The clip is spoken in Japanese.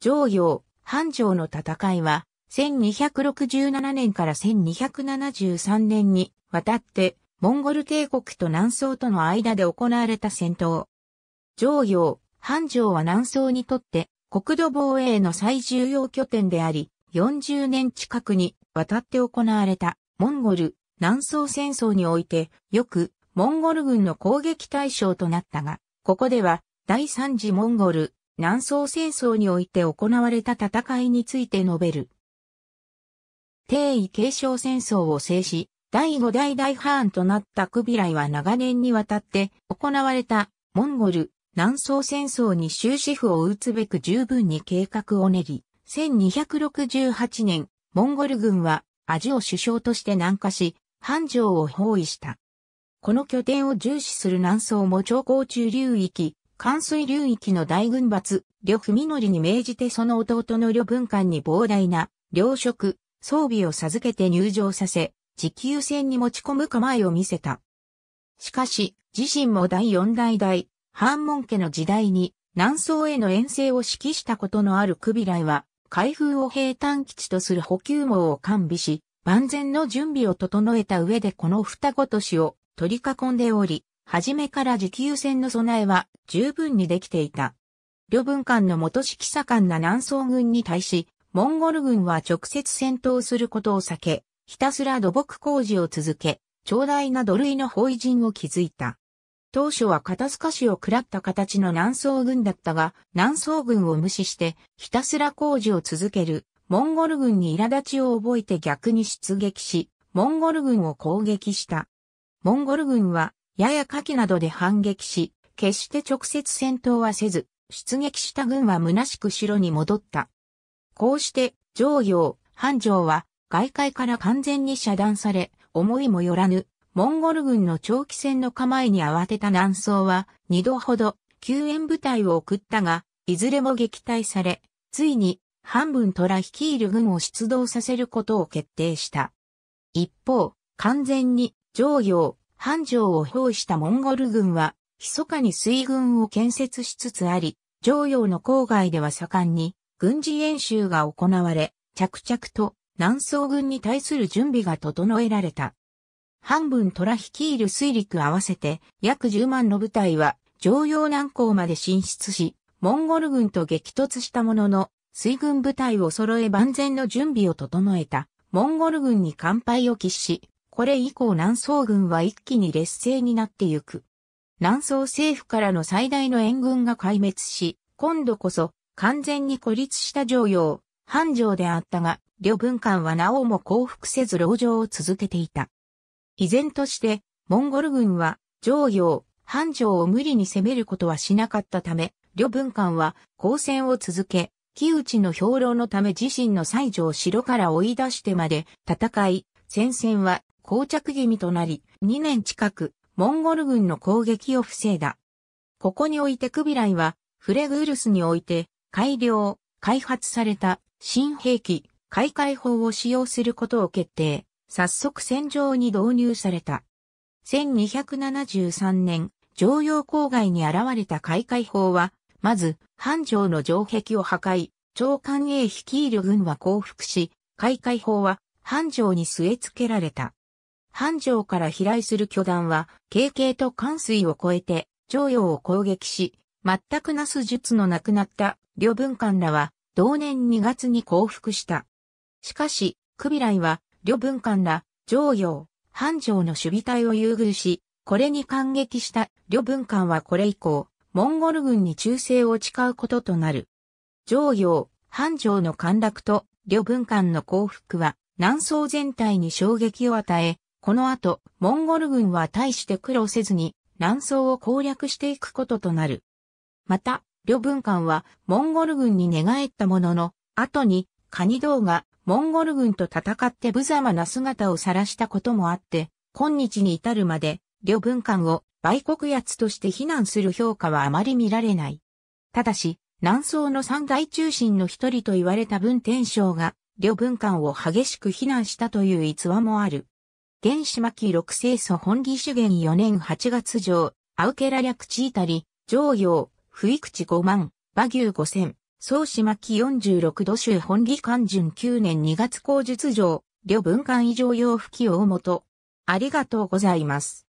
上陽、繁盛の戦いは、1267年から1273年にわたって、モンゴル帝国と南宋との間で行われた戦闘。上陽、繁盛は南宋にとって国土防衛の最重要拠点であり、40年近くにわたって行われたモンゴル南宋戦争においてよくモンゴル軍の攻撃対象となったが、ここでは第三次モンゴル南宋戦争において行われた戦いについて述べる。帝位継承戦争を制し、第五代大藩となったクビライは長年にわたって行われたモンゴル南宋戦争に終止符を打つべく十分に計画を練り、1268年、モンゴル軍はアジオ首相として南下し、繁盛を包囲した。この拠点を重視する南宋も長江中流域、関水流域の大軍閥、呂文則に命じてその弟の呂文官に膨大な、糧食、装備を授けて入場させ、持久戦に持ち込む構えを見せた。しかし、自身も第四代代、半門家の時代に、南宋への遠征を指揮したことのあるクビライは、開封を平坦基地とする補給網を完備し、万全の準備を整えた上でこの二子都市を取り囲んでおり、初めから持久戦の備えは十分にできていた。両文官の元指揮左官な南宋軍に対し、モンゴル軍は直接戦闘することを避け、ひたすら土木工事を続け、長大な土塁の包囲陣を築いた。当初は肩透かしを食らった形の南宋軍だったが、南宋軍を無視して、ひたすら工事を続ける、モンゴル軍に苛立ちを覚えて逆に出撃し、モンゴル軍を攻撃した。モンゴル軍はやや火器などで反撃し、決して直接戦闘はせず、出撃した軍は虚しく城に戻った。こうして、上陽、繁盛は、外界から完全に遮断され、思いもよらぬ、モンゴル軍の長期戦の構えに慌てた南宋は、二度ほど、救援部隊を送ったが、いずれも撃退され、ついに、半分虎率いる軍を出動させることを決定した。一方、完全に、上陽、繁盛を表したモンゴル軍は、密かに水軍を建設しつつあり、常洋の郊外では盛んに軍事演習が行われ、着々と南宋軍に対する準備が整えられた。半分虎率いる水陸合わせて約10万の部隊は常洋南港まで進出し、モンゴル軍と激突したものの、水軍部隊を揃え万全の準備を整えた、モンゴル軍に乾杯を喫し、これ以降南宋軍は一気に劣勢になってゆく。南宋政府からの最大の援軍が壊滅し、今度こそ完全に孤立した常用、繁盛であったが、旅文官はなおも降伏せず牢城を続けていた。依然として、モンゴル軍は、常用、繁盛を無理に攻めることはしなかったため、旅文官は交戦を続け、木内の兵糧のため自身の西条城から追い出してまで戦い、戦線は膠着気味となり、2年近く、モンゴル軍の攻撃を防いだ。ここにおいてクビライは、フレグウルスにおいて、改良、開発された新兵器、開会砲を使用することを決定、早速戦場に導入された。1273年、常用郊外に現れた開会砲は、まず、繁盛の城壁を破壊、長官へ率いる軍は降伏し、開会砲は繁盛に据え付けられた。繁盛から飛来する巨弾は、軽々と関水を越えて、徴用を攻撃し、全くなす術のなくなった両文官らは、同年2月に降伏した。しかし、クビライは、両文官ら、常用、繁盛の守備隊を優遇し、これに感激した両文官はこれ以降、モンゴル軍に忠誠を誓うこととなる。常用、繁盛の陥落と、両文官の降伏は、南宋全体に衝撃を与え、この後、モンゴル軍は大して苦労せずに、南宋を攻略していくこととなる。また、旅文官はモンゴル軍に寝返ったものの、後に、カニ道がモンゴル軍と戦って無様な姿を晒したこともあって、今日に至るまで、旅文官を売国奴として非難する評価はあまり見られない。ただし、南宋の三大中心の一人と言われた文天章が、旅文官を激しく非難したという逸話もある。原始巻六世祖本義主元4年8月上、アウケラ略地いタリ、上陽、不意口5万、馬牛5千、宗始巻46度州本義官順9年2月口述上、旅文官以上用不記大元。ありがとうございます。